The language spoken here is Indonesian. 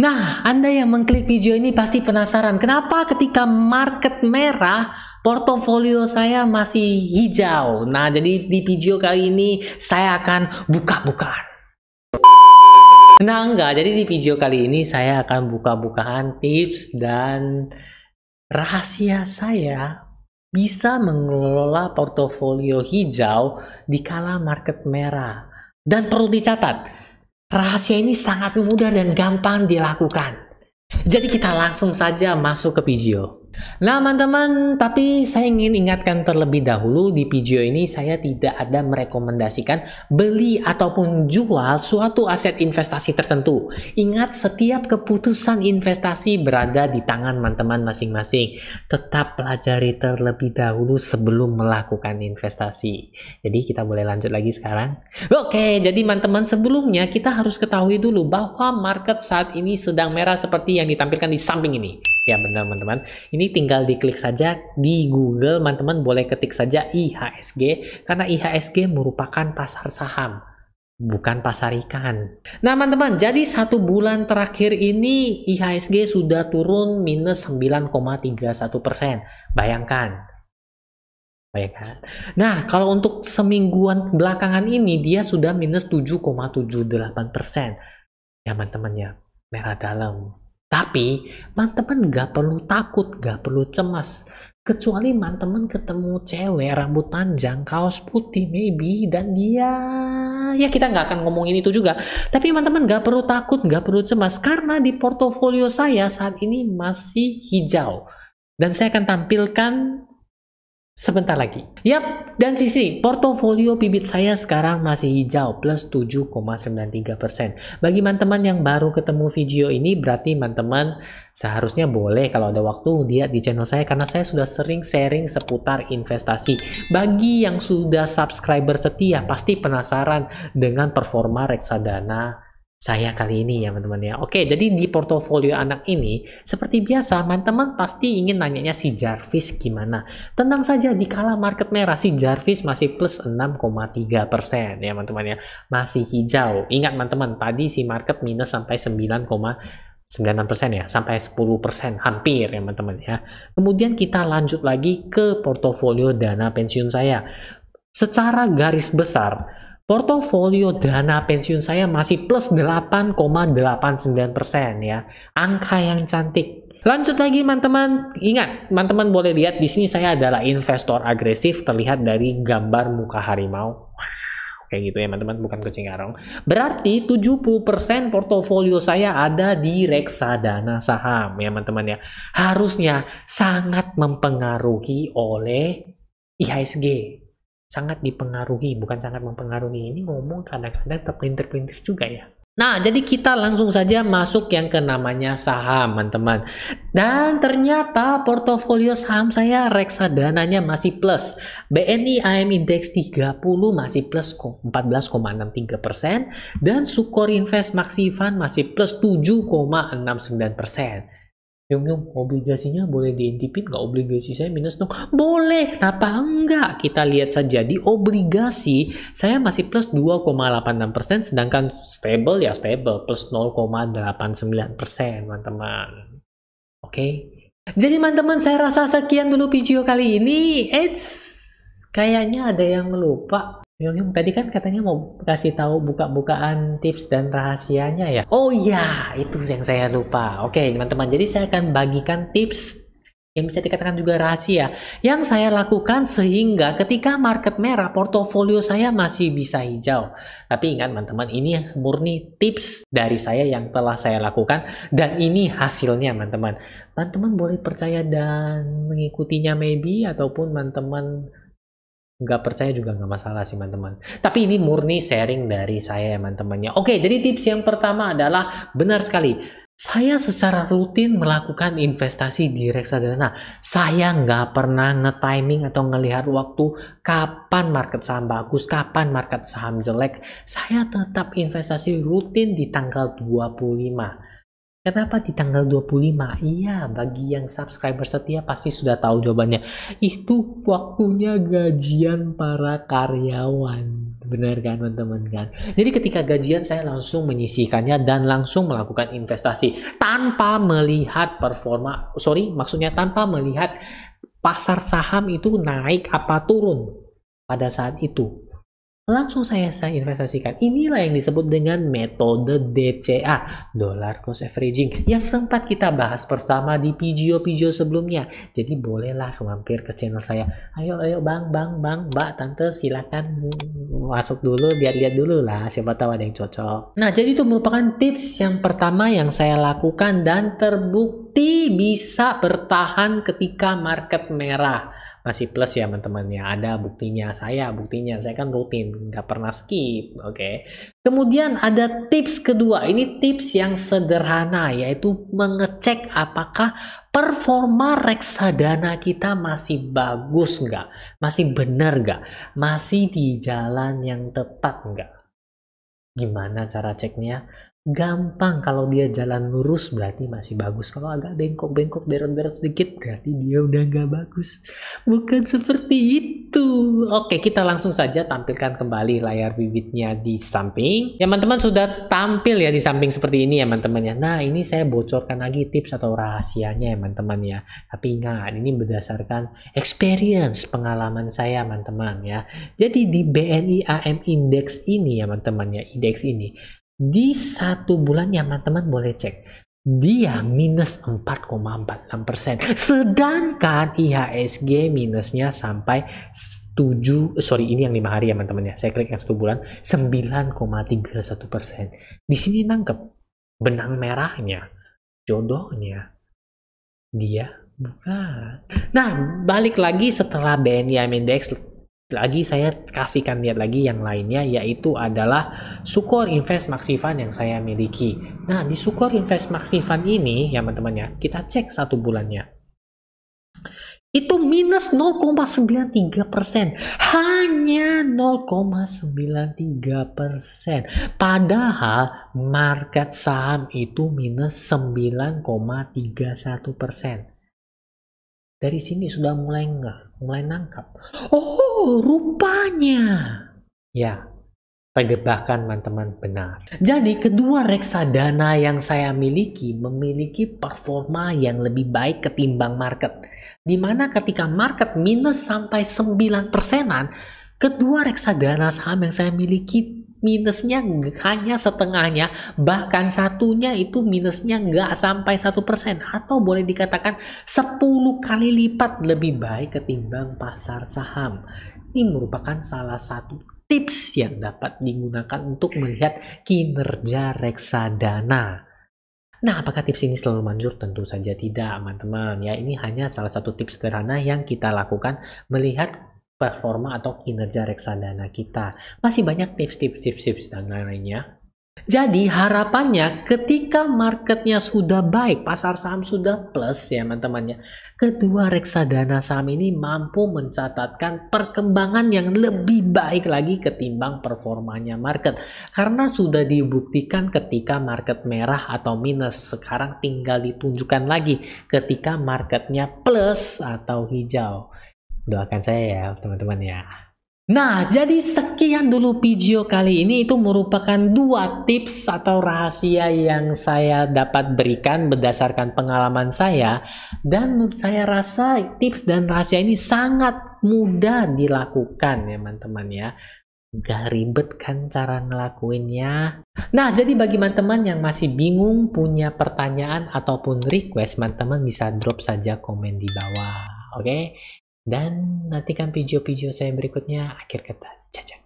Nah, Anda yang mengklik video ini pasti penasaran kenapa ketika market merah portofolio saya masih hijau. Nah, jadi di video kali ini saya akan buka-bukaan. Nah, enggak. Jadi di video kali ini saya akan buka-bukaan tips dan rahasia saya bisa mengelola portofolio hijau di kala market merah. Dan perlu dicatat, Rahasia ini sangat mudah dan gampang dilakukan. Jadi kita langsung saja masuk ke video. Nah teman-teman, tapi saya ingin ingatkan terlebih dahulu di video ini saya tidak ada merekomendasikan beli ataupun jual suatu aset investasi tertentu. Ingat setiap keputusan investasi berada di tangan teman-teman masing-masing. Tetap pelajari terlebih dahulu sebelum melakukan investasi. Jadi kita boleh lanjut lagi sekarang. Oke, jadi teman-teman sebelumnya kita harus ketahui dulu bahwa market saat ini sedang merah seperti yang ditampilkan di samping ini. Ya benar teman-teman. Ini tinggal diklik saja di Google, teman-teman boleh ketik saja IHSG karena IHSG merupakan pasar saham bukan pasar ikan. Nah teman-teman, jadi satu bulan terakhir ini IHSG sudah turun minus 9,31 Bayangkan. Bayangkan. Nah, kalau untuk semingguan belakangan ini dia sudah minus 7,78 Ya teman-teman ya, merah dalam. Tapi teman gak perlu takut, gak perlu cemas. Kecuali teman ketemu cewek rambut panjang, kaos putih maybe, dan dia ya, ya kita nggak akan ngomongin itu juga. Tapi teman-teman nggak perlu takut, gak perlu cemas karena di portofolio saya saat ini masih hijau dan saya akan tampilkan sebentar lagi. Yap, dan sisi portofolio bibit saya sekarang masih hijau plus 7,93%. Bagi teman-teman yang baru ketemu video ini berarti teman-teman seharusnya boleh kalau ada waktu lihat di channel saya karena saya sudah sering sharing seputar investasi. Bagi yang sudah subscriber setia pasti penasaran dengan performa reksadana saya kali ini ya teman-teman ya. Oke, jadi di portofolio anak ini seperti biasa teman-teman pasti ingin nanyanya si Jarvis gimana. Tenang saja di kala market merah si Jarvis masih plus 6,3% ya teman-teman ya. Masih hijau. Ingat teman-teman, tadi si market minus sampai 9, 9% ya, sampai 10% hampir ya teman-teman ya. Kemudian kita lanjut lagi ke portofolio dana pensiun saya. Secara garis besar, portofolio dana pensiun saya masih plus 8,89% persen ya. Angka yang cantik. Lanjut lagi teman-teman, ingat teman-teman boleh lihat di sini saya adalah investor agresif terlihat dari gambar muka harimau. Wow, kayak gitu ya teman-teman, bukan kucing garong. Berarti 70% portofolio saya ada di reksadana saham ya teman-teman ya. Harusnya sangat mempengaruhi oleh IHSG sangat dipengaruhi, bukan sangat mempengaruhi. Ini ngomong kadang-kadang terpelintir printer juga ya. Nah, jadi kita langsung saja masuk yang ke namanya saham, teman-teman. Dan ternyata portofolio saham saya reksadananya masih plus. BNI AM Index 30 masih plus 14,63%. Dan Sukor Invest Maxi Fund masih plus 7,69%. Yum Yum, obligasinya boleh diintipin nggak obligasi saya minus dong? Boleh, kenapa enggak? Kita lihat saja di obligasi saya masih plus 2,86% sedangkan stable ya stable plus 0,89% teman-teman. Oke. Okay? Jadi teman-teman saya rasa sekian dulu video kali ini. Eits, kayaknya ada yang lupa. Yongyong tadi kan katanya mau kasih tahu buka-bukaan tips dan rahasianya ya. Oh iya, itu yang saya lupa. Oke, teman-teman. Jadi saya akan bagikan tips yang bisa dikatakan juga rahasia yang saya lakukan sehingga ketika market merah portofolio saya masih bisa hijau. Tapi ingat teman-teman, ini murni tips dari saya yang telah saya lakukan dan ini hasilnya teman-teman. Teman-teman boleh percaya dan mengikutinya maybe ataupun teman-teman nggak percaya juga nggak masalah sih teman-teman. Tapi ini murni sharing dari saya ya teman-temannya. Oke, jadi tips yang pertama adalah benar sekali. Saya secara rutin melakukan investasi di reksadana. Saya nggak pernah ngetiming atau ngelihat waktu kapan market saham bagus, kapan market saham jelek. Saya tetap investasi rutin di tanggal 25 Kenapa di tanggal 25? Iya, bagi yang subscriber setia pasti sudah tahu jawabannya. Itu waktunya gajian para karyawan. Benar kan teman-teman kan? Jadi ketika gajian saya langsung menyisihkannya dan langsung melakukan investasi tanpa melihat performa, sorry maksudnya tanpa melihat pasar saham itu naik apa turun pada saat itu langsung saya saya investasikan. Inilah yang disebut dengan metode DCA, dollar cost averaging, yang sempat kita bahas bersama di video-video sebelumnya. Jadi bolehlah mampir ke channel saya. Ayo, ayo bang, bang, bang, mbak, tante silakan masuk dulu, biar lihat dulu lah siapa tahu ada yang cocok. Nah, jadi itu merupakan tips yang pertama yang saya lakukan dan terbukti bisa bertahan ketika market merah masih plus ya teman-teman ya ada buktinya saya buktinya saya kan rutin nggak pernah skip oke okay. kemudian ada tips kedua ini tips yang sederhana yaitu mengecek apakah performa reksadana kita masih bagus nggak masih benar nggak masih di jalan yang tepat nggak gimana cara ceknya gampang kalau dia jalan lurus berarti masih bagus kalau agak bengkok bengkok beret beret sedikit berarti dia udah nggak bagus bukan seperti itu oke kita langsung saja tampilkan kembali layar bibitnya di samping ya teman-teman sudah tampil ya di samping seperti ini ya teman-teman ya nah ini saya bocorkan lagi tips atau rahasianya ya teman-teman ya tapi ingat ini berdasarkan experience pengalaman saya teman-teman ya jadi di BNI AM Index ini ya teman-teman ya indeks ini di satu bulan ya teman-teman boleh cek dia minus 4,46 persen. Sedangkan IHSG minusnya sampai 7, sorry ini yang lima hari ya teman-teman ya, saya klik yang satu bulan, 9,31 persen. Di sini nangkep benang merahnya, jodohnya, dia bukan. Nah, balik lagi setelah BNI Index lagi saya kasihkan lihat lagi yang lainnya yaitu adalah Sukor Invest Maxi yang saya miliki. Nah di Sukor Invest Maxi ini ya teman-teman ya kita cek satu bulannya itu minus 0,93 persen hanya 0,93 persen padahal market saham itu minus 9,31 persen dari sini sudah mulai nggak mulai nangkap oh Oh, rupanya. Ya, tebakan teman-teman benar. Jadi kedua reksadana yang saya miliki memiliki performa yang lebih baik ketimbang market. Dimana ketika market minus sampai 9 persenan, kedua reksadana saham yang saya miliki minusnya hanya setengahnya bahkan satunya itu minusnya nggak sampai satu persen atau boleh dikatakan 10 kali lipat lebih baik ketimbang pasar saham ini merupakan salah satu tips yang dapat digunakan untuk melihat kinerja reksadana Nah, apakah tips ini selalu manjur? Tentu saja tidak, teman-teman. Ya, ini hanya salah satu tips sederhana yang kita lakukan melihat performa atau kinerja reksadana kita. Masih banyak tips-tips-tips dan lain-lainnya. Jadi harapannya ketika marketnya sudah baik, pasar saham sudah plus ya teman-teman ya, kedua reksadana saham ini mampu mencatatkan perkembangan yang lebih baik lagi ketimbang performanya market. Karena sudah dibuktikan ketika market merah atau minus, sekarang tinggal ditunjukkan lagi ketika marketnya plus atau hijau. Doakan saya ya teman-teman ya. Nah, jadi sekian dulu video kali ini itu merupakan dua tips atau rahasia yang saya dapat berikan berdasarkan pengalaman saya dan saya rasa tips dan rahasia ini sangat mudah dilakukan ya teman-teman ya. Gak ribet kan cara ngelakuinnya. Nah, jadi bagi teman-teman yang masih bingung punya pertanyaan ataupun request, teman-teman bisa drop saja komen di bawah. Oke, okay? Dan nantikan video-video saya berikutnya. Akhir kata, caca.